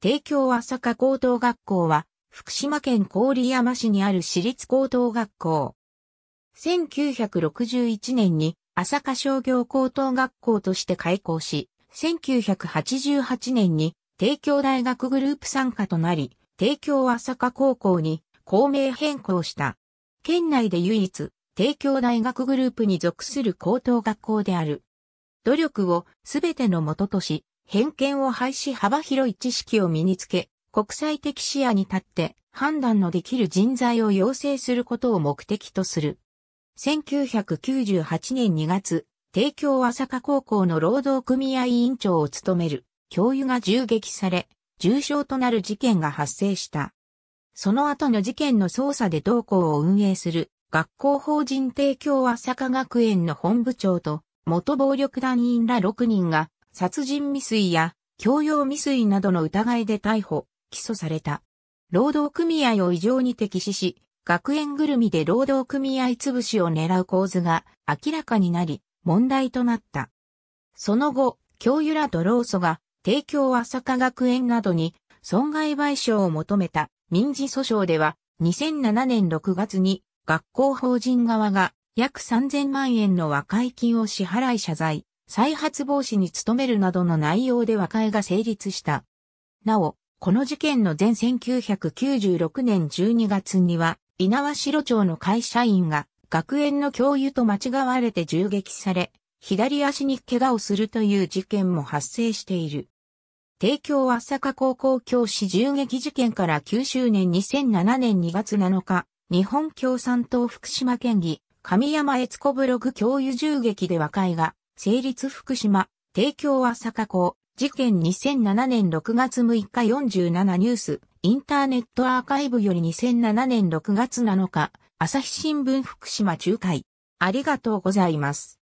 帝京朝霞高等学校は、福島県郡山市にある私立高等学校。1961年に朝霞商業高等学校として開校し、1988年に帝京大学グループ参加となり、帝京朝霞高校に校名変更した。県内で唯一、帝京大学グループに属する高等学校である。努力をすべてのもととし、偏見を廃し幅広い知識を身につけ、国際的視野に立って判断のできる人材を養成することを目的とする。1998年2月、帝京朝霞高校の労働組合委員長を務める教諭が銃撃され、重傷となる事件が発生した。その後の事件の捜査で同校を運営する学校法人帝京朝霞学園の本部長と元暴力団員ら6人が殺人未遂や強要未遂などの疑いで逮捕、起訴された。労働組合を異常に敵視し、学園ぐるみで労働組合潰しを狙う構図が明らかになり、問題となった。その後、教諭らと労組が、提供朝霞学園などに損害賠償を求めた民事訴訟では、2007年6月に学校法人側が約3000万円の和解金を支払い謝罪。再発防止に努めるなどの内容で和解が成立した。なお、この事件の前1996年12月には、稲和城町の会社員が学園の教諭と間違われて銃撃され、左足に怪我をするという事件も発生している。帝京は、坂高校教師銃撃事件から9周年2007年2月7日、日本共産党福島県議、神山悦子ブログ教諭銃撃で和解が成立福島、提供朝加工、事件2007年6月6日47ニュース、インターネットアーカイブより2007年6月7日、朝日新聞福島仲介。ありがとうございます。